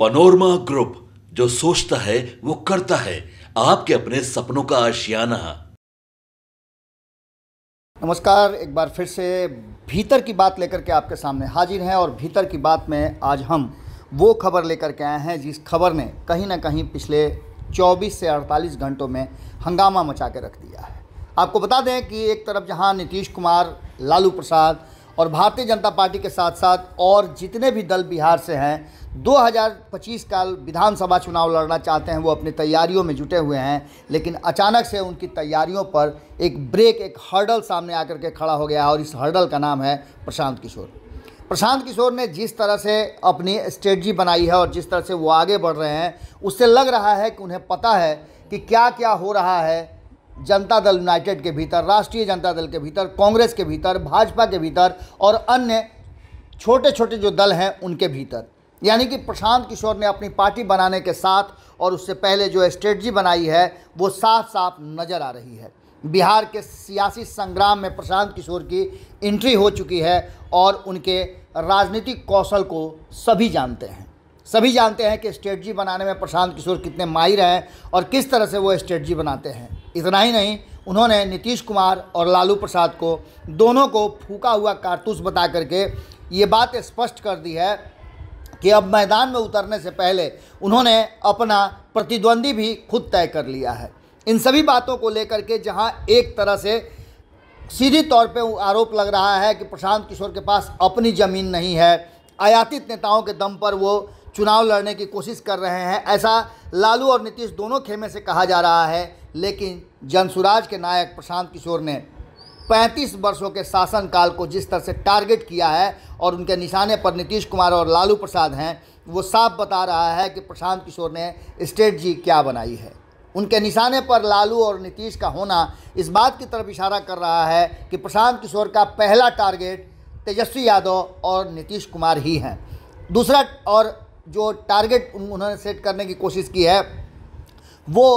panorama group जो सोचता है वो करता है आपके अपने सपनों का आशियाना नमस्कार एक बार फिर से भीतर की बात लेकर के आपके सामने हाजिर हैं और भीतर की बात में आज हम वो खबर लेकर के आए हैं जिस खबर ने कहीं ना कहीं पिछले 24 से 48 घंटों में हंगामा मचा के रख दिया है आपको बता दें कि एक तरफ जहां नीतीश कुमार लालू प्रसाद और भारतीय जनता पार्टी के साथ साथ और जितने भी दल बिहार से हैं 2025 का विधानसभा चुनाव लड़ना चाहते हैं वो अपनी तैयारियों में जुटे हुए हैं लेकिन अचानक से उनकी तैयारियों पर एक ब्रेक एक हर्डल सामने आकर के खड़ा हो गया है और इस हर्डल का नाम है प्रशांत किशोर प्रशांत किशोर ने जिस तरह से अपनी स्ट्रेटजी बनाई है और जिस तरह से वो आगे बढ़ रहे हैं उससे लग रहा है कि उन्हें पता है कि क्या क्या हो रहा है जनता दल यूनाइटेड के भीतर राष्ट्रीय जनता दल के भीतर कांग्रेस के भीतर भाजपा के भीतर और अन्य छोटे छोटे जो दल हैं उनके भीतर यानी कि प्रशांत किशोर ने अपनी पार्टी बनाने के साथ और उससे पहले जो स्ट्रेटजी बनाई है वो साफ साफ नज़र आ रही है बिहार के सियासी संग्राम में प्रशांत किशोर की एंट्री हो चुकी है और उनके राजनीतिक कौशल को सभी जानते हैं सभी जानते हैं कि स्ट्रेटजी बनाने में प्रशांत किशोर कितने माहिर हैं और किस तरह से वो स्ट्रेटजी बनाते हैं इतना ही नहीं उन्होंने नीतीश कुमार और लालू प्रसाद को दोनों को फूका हुआ कारतूस बता करके ये बात स्पष्ट कर दी है कि अब मैदान में उतरने से पहले उन्होंने अपना प्रतिद्वंदी भी खुद तय कर लिया है इन सभी बातों को लेकर के जहां एक तरह से सीधी तौर पे आरोप लग रहा है कि प्रशांत किशोर के पास अपनी ज़मीन नहीं है आयातित नेताओं के दम पर वो चुनाव लड़ने की कोशिश कर रहे हैं ऐसा लालू और नीतीश दोनों खेमे से कहा जा रहा है लेकिन जनसुराज के नायक प्रशांत किशोर ने पैंतीस वर्षों के शासनकाल को जिस तरह से टारगेट किया है और उनके निशाने पर नीतीश कुमार और लालू प्रसाद हैं वो साफ बता रहा है कि प्रशांत किशोर ने स्ट्रेटजी क्या बनाई है उनके निशाने पर लालू और नीतीश का होना इस बात की तरफ इशारा कर रहा है कि प्रशांत किशोर का पहला टारगेट तेजस्वी यादव और नीतीश कुमार ही हैं दूसरा और जो टारगेट उन्होंने सेट करने की कोशिश की है वो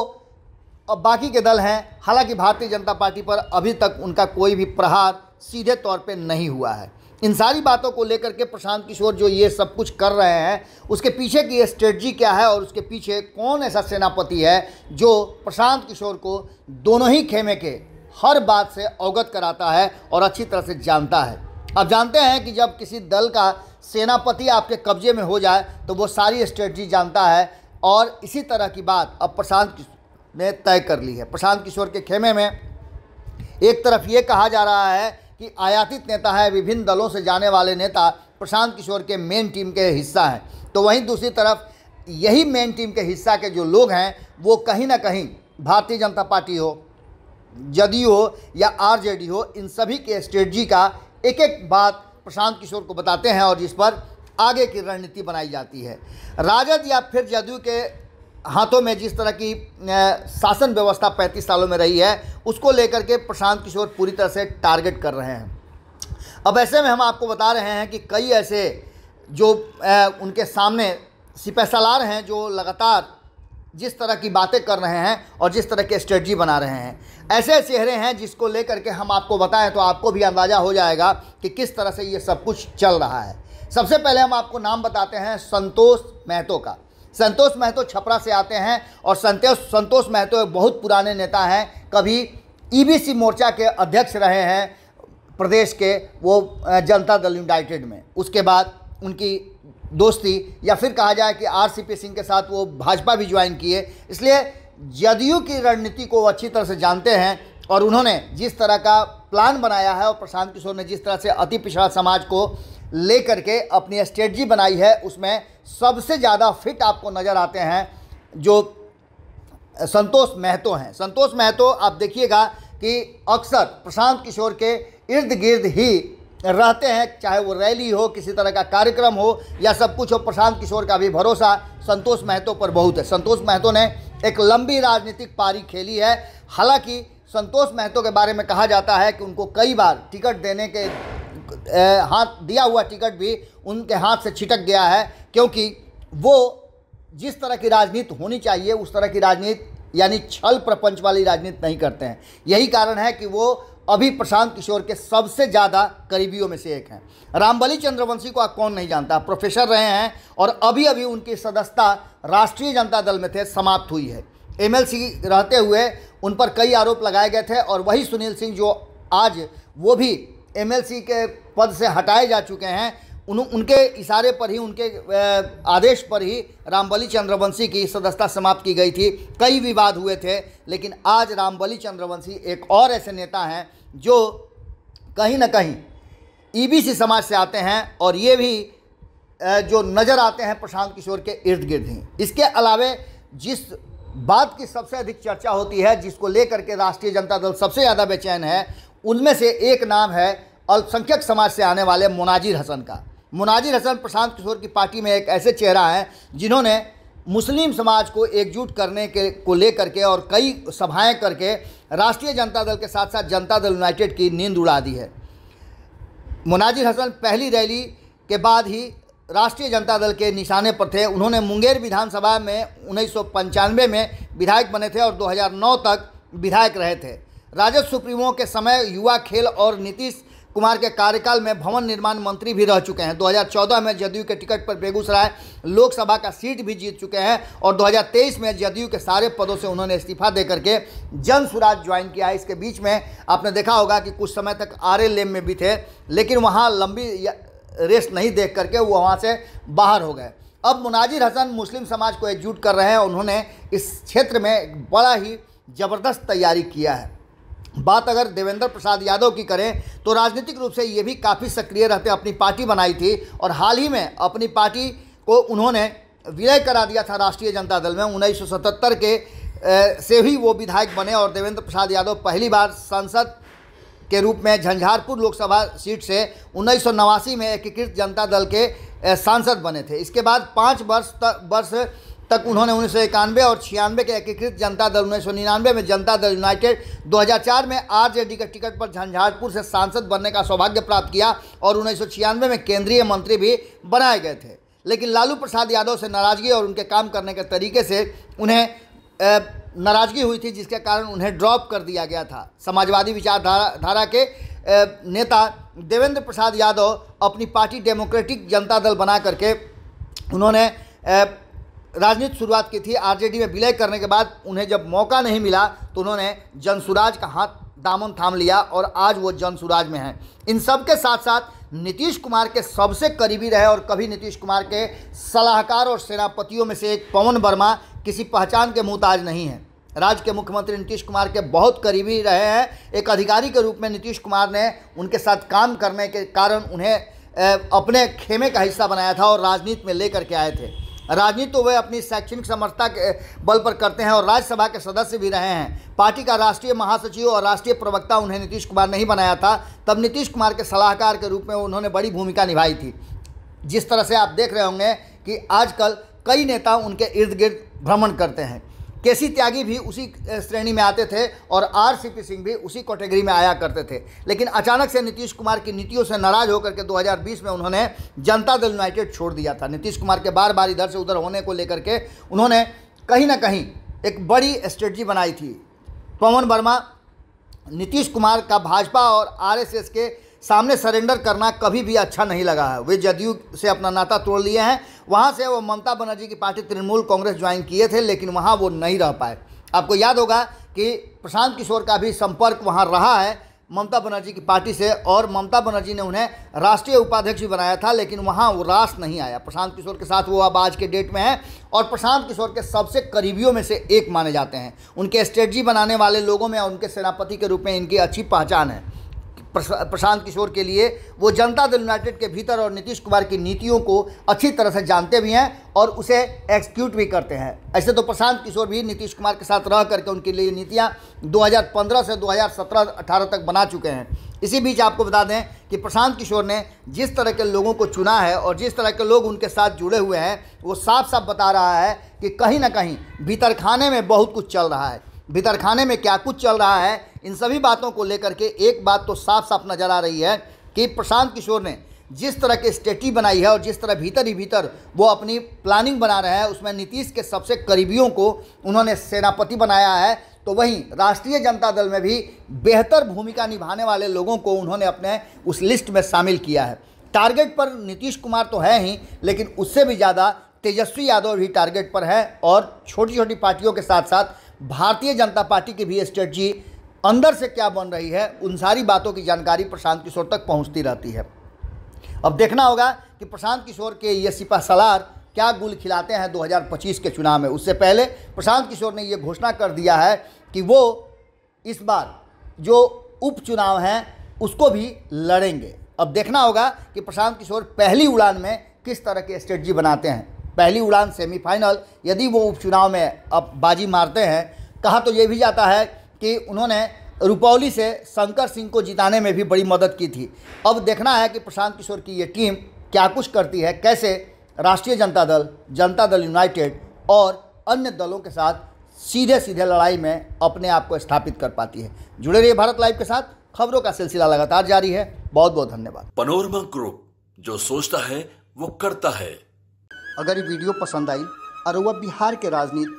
और बाकी के दल हैं हालांकि भारतीय जनता पार्टी पर अभी तक उनका कोई भी प्रहार सीधे तौर पे नहीं हुआ है इन सारी बातों को लेकर के प्रशांत किशोर जो ये सब कुछ कर रहे हैं उसके पीछे की स्ट्रेटजी क्या है और उसके पीछे कौन ऐसा सेनापति है जो प्रशांत किशोर को दोनों ही खेमे के हर बात से अवगत कराता है और अच्छी तरह से जानता है आप जानते हैं कि जब किसी दल का सेनापति आपके कब्जे में हो जाए तो वो सारी स्ट्रेटजी जानता है और इसी तरह की बात अब प्रशांत ने तय कर ली है प्रशांत किशोर के खेमे में एक तरफ ये कहा जा रहा है कि आयातित नेता है विभिन्न दलों से जाने वाले नेता प्रशांत किशोर के मेन टीम के हिस्सा हैं तो वहीं दूसरी तरफ यही मेन टीम के हिस्सा के जो लोग हैं वो कहीं ना कहीं भारतीय जनता पार्टी हो जदयू हो या आरजेडी हो इन सभी के स्ट्रेटजी का एक एक बात प्रशांत किशोर को बताते हैं और जिस पर आगे की रणनीति बनाई जाती है राजद या फिर जदयू के हाथों में जिस तरह की शासन व्यवस्था 35 सालों में रही है उसको लेकर के प्रशांत किशोर पूरी तरह से टारगेट कर रहे हैं अब ऐसे में हम आपको बता रहे हैं कि कई ऐसे जो उनके सामने सिपहसालार हैं जो लगातार जिस तरह की बातें कर रहे हैं और जिस तरह के स्ट्रेटजी बना रहे हैं ऐसे चेहरे हैं जिसको लेकर के हम आपको बताएं तो आपको भी अंदाज़ा हो जाएगा कि किस तरह से ये सब कुछ चल रहा है सबसे पहले हम आपको नाम बताते हैं संतोष महतो का संतोष महतो छपरा से आते हैं और संतोष संतोष महतो एक बहुत पुराने नेता हैं कभी ईबीसी e मोर्चा के अध्यक्ष रहे हैं प्रदेश के वो जनता दल यूनाइटेड में उसके बाद उनकी दोस्ती या फिर कहा जाए कि आरसीपी सिंह के साथ वो भाजपा भी ज्वाइन किए इसलिए जदयू की रणनीति को वो अच्छी तरह से जानते हैं और उन्होंने जिस तरह का प्लान बनाया है और प्रशांत किशोर ने जिस तरह से अति पिछड़ा समाज को लेकर के अपनी स्ट्रेटजी बनाई है उसमें सबसे ज़्यादा फिट आपको नज़र आते हैं जो संतोष महतो हैं संतोष महतो आप देखिएगा कि अक्सर प्रशांत किशोर के इर्द गिर्द ही रहते हैं चाहे वो रैली हो किसी तरह का कार्यक्रम हो या सब कुछ हो प्रशांत किशोर का भी भरोसा संतोष महतो पर बहुत है संतोष महतो ने एक लंबी राजनीतिक पारी खेली है हालांकि संतोष महतो के बारे में कहा जाता है कि उनको कई बार टिकट देने के हाथ दिया हुआ टिकट भी उनके हाथ से छिटक गया है क्योंकि वो जिस तरह की राजनीति होनी चाहिए उस तरह की राजनीति यानी छल प्रपंच वाली राजनीति नहीं करते हैं यही कारण है कि वो अभी प्रशांत किशोर के सबसे ज़्यादा करीबियों में से एक हैं रामबली चंद्रवंशी को आप कौन नहीं जानता प्रोफेसर रहे हैं और अभी अभी उनकी सदस्यता राष्ट्रीय जनता दल में थे समाप्त हुई है एमएलसी रहते हुए उन पर कई आरोप लगाए गए थे और वही सुनील सिंह जो आज वो भी एमएलसी के पद से हटाए जा चुके हैं उन उनके इशारे पर ही उनके आदेश पर ही रामबली चंद्रवंशी की सदस्यता समाप्त की गई थी कई विवाद हुए थे लेकिन आज रामबली चंद्रवंशी एक और ऐसे नेता हैं जो कहीं ना कहीं ईबीसी e समाज से आते हैं और ये भी जो नज़र आते हैं प्रशांत किशोर के इर्द गिर्द ही इसके अलावे जिस बात की सबसे अधिक चर्चा होती है जिसको लेकर के राष्ट्रीय जनता दल सबसे ज़्यादा बेचैन है उनमें से एक नाम है अल्पसंख्यक समाज से आने वाले मुनाजिर हसन का मुनाजिर हसन प्रशांत किशोर की पार्टी में एक ऐसे चेहरा है जिन्होंने मुस्लिम समाज को एकजुट करने के को लेकर के और कई सभाएं करके राष्ट्रीय जनता दल के साथ साथ जनता दल यूनाइटेड की नींद उड़ा दी है मुनाजिर हसन पहली रैली के बाद ही राष्ट्रीय जनता दल के निशाने पर थे उन्होंने मुंगेर विधानसभा में उन्नीस में विधायक बने थे और 2009 तक विधायक रहे थे राजद सुप्रीमो के समय युवा खेल और नीतीश कुमार के कार्यकाल में भवन निर्माण मंत्री भी रह चुके हैं 2014 में जदयू के टिकट पर बेगूसराय लोकसभा का सीट भी जीत चुके हैं और 2023 में जदयू के सारे पदों से उन्होंने इस्तीफा दे करके जन सुराज ज्वाइन किया है इसके बीच में आपने देखा होगा कि कुछ समय तक आर एल में भी थे लेकिन वहाँ लंबी रेस नहीं देख करके वो वहाँ से बाहर हो गए अब मुनाजिर हसन मुस्लिम समाज को एकजुट कर रहे हैं उन्होंने इस क्षेत्र में बड़ा ही ज़बरदस्त तैयारी किया है बात अगर देवेंद्र प्रसाद यादव की करें तो राजनीतिक रूप से ये भी काफ़ी सक्रिय रहते अपनी पार्टी बनाई थी और हाल ही में अपनी पार्टी को उन्होंने विलय करा दिया था राष्ट्रीय जनता दल में उन्नीस के से ही वो विधायक बने और देवेंद्र प्रसाद यादव पहली बार सांसद के रूप में झंझारपुर लोकसभा सीट से उन्नीस में एकीकृत जनता दल के सांसद बने थे इसके बाद पाँच वर्ष तक वर्ष तक उन्होंने उन्नीस सौ इक्यानवे और छियानवे के एकीकृत जनता दल उन्नीस सौ निन्यानवे में जनता दल यूनाइटेड 2004 में आरजेडी के टिकट पर झंझारपुर से सांसद बनने का सौभाग्य प्राप्त किया और उन्नीस में केंद्रीय मंत्री भी बनाए गए थे लेकिन लालू प्रसाद यादव से नाराजगी और उनके काम करने के तरीके से उन्हें नाराजगी हुई थी जिसके कारण उन्हें ड्रॉप कर दिया गया था समाजवादी विचारधारा धारा के नेता देवेंद्र प्रसाद यादव अपनी पार्टी डेमोक्रेटिक जनता दल बना करके उन्होंने राजनीति शुरुआत की थी आरजेडी में विलय करने के बाद उन्हें जब मौका नहीं मिला तो उन्होंने जनसुराज का हाथ दामन थाम लिया और आज वो जनसुराज में हैं इन सब के साथ साथ नीतीश कुमार के सबसे करीबी रहे और कभी नीतीश कुमार के सलाहकार और सेनापतियों में से एक पवन वर्मा किसी पहचान के मोहताज नहीं है राज्य के मुख्यमंत्री नीतीश कुमार के बहुत करीबी रहे हैं एक अधिकारी के रूप में नीतीश कुमार ने उनके साथ काम करने के कारण उन्हें अपने खेमे का हिस्सा बनाया था और राजनीति में लेकर के आए थे राजनीति तो वे अपनी शैक्षणिक समर्थता के बल पर करते हैं और राज्यसभा के सदस्य भी रहे हैं पार्टी का राष्ट्रीय महासचिव और राष्ट्रीय प्रवक्ता उन्हें नीतीश कुमार नहीं बनाया था तब नीतीश कुमार के सलाहकार के रूप में उन्होंने बड़ी भूमिका निभाई थी जिस तरह से आप देख रहे होंगे कि आजकल कई नेता उनके इर्द गिर्द भ्रमण करते हैं केसी त्यागी भी उसी श्रेणी में आते थे और आर सी पी सिंह भी उसी कैटेगरी में आया करते थे लेकिन अचानक से नीतीश कुमार की नीतियों से नाराज होकर के 2020 में उन्होंने जनता दल यूनाइटेड छोड़ दिया था नीतीश कुमार के बार बार इधर से उधर होने को लेकर के उन्होंने कहीं ना कहीं एक बड़ी स्ट्रेटजी बनाई थी पवन वर्मा नीतीश कुमार का भाजपा और आर के सामने सरेंडर करना कभी भी अच्छा नहीं लगा है वे जदयू से अपना नाता तोड़ लिए हैं वहाँ से वो ममता बनर्जी की पार्टी तृणमूल कांग्रेस ज्वाइन किए थे लेकिन वहाँ वो नहीं रह पाए आपको याद होगा कि प्रशांत किशोर का भी संपर्क वहाँ रहा है ममता बनर्जी की पार्टी से और ममता बनर्जी ने उन्हें राष्ट्रीय उपाध्यक्ष भी बनाया था लेकिन वहाँ वो रास नहीं आया प्रशांत किशोर के साथ वो अब आज के डेट में है और प्रशांत किशोर के सबसे करीबियों में से एक माने जाते हैं उनके स्ट्रेटजी बनाने वाले लोगों में और उनके सेनापति के रूप में इनकी अच्छी पहचान है प्रशांत किशोर के लिए वो जनता दल यूनाइटेड के भीतर और नीतीश कुमार की नीतियों को अच्छी तरह से जानते भी हैं और उसे एक्सक्यूट भी करते हैं ऐसे तो प्रशांत किशोर भी नीतीश कुमार के साथ रह करके उनके लिए नीतियाँ 2015 से 2017-18 तक बना चुके हैं इसी बीच आपको बता दें कि प्रशांत किशोर ने जिस तरह के लोगों को चुना है और जिस तरह के लोग उनके साथ जुड़े हुए हैं वो साफ साफ बता रहा है कि कहीं ना कहीं भीतर खाने में बहुत कुछ चल रहा है भीतर खाने में क्या कुछ चल रहा है इन सभी बातों को लेकर के एक बात तो साफ साफ नज़र आ रही है कि प्रशांत किशोर ने जिस तरह की स्ट्रेटी बनाई है और जिस तरह भीतर ही भीतर वो अपनी प्लानिंग बना रहे हैं उसमें नीतीश के सबसे करीबियों को उन्होंने सेनापति बनाया है तो वहीं राष्ट्रीय जनता दल में भी बेहतर भूमिका निभाने वाले लोगों को उन्होंने अपने उस लिस्ट में शामिल किया है टारगेट पर नीतीश कुमार तो है ही लेकिन उससे भी ज़्यादा तेजस्वी यादव भी टारगेट पर है और छोटी छोटी पार्टियों के साथ साथ भारतीय जनता पार्टी की भी स्ट्रेटजी अंदर से क्या बन रही है उन सारी बातों की जानकारी प्रशांत किशोर तक पहुंचती रहती है अब देखना होगा कि प्रशांत किशोर के ये सिपा सलार क्या गुल खिलाते हैं 2025 के चुनाव में उससे पहले प्रशांत किशोर ने ये घोषणा कर दिया है कि वो इस बार जो उपचुनाव हैं उसको भी लड़ेंगे अब देखना होगा कि प्रशांत किशोर पहली उड़ान में किस तरह के स्ट्रेटजी बनाते हैं पहली उड़ान सेमीफाइनल यदि वो उपचुनाव में अब बाजी मारते हैं कहा तो ये भी जाता है कि उन्होंने रुपौली से शंकर सिंह को जिताने में भी बड़ी मदद की थी अब देखना है कि प्रशांत किशोर की ये टीम क्या कुछ करती है कैसे राष्ट्रीय जनता दल जनता दल यूनाइटेड और अन्य दलों के साथ सीधे सीधे लड़ाई में अपने आप को स्थापित कर पाती है जुड़े रहिए भारत लाइव के साथ खबरों का सिलसिला लगातार जारी है बहुत बहुत धन्यवाद पनोरमा ग्रुप जो सोचता है वो करता है अगर ये वीडियो पसंद आई और वह बिहार के राजनीति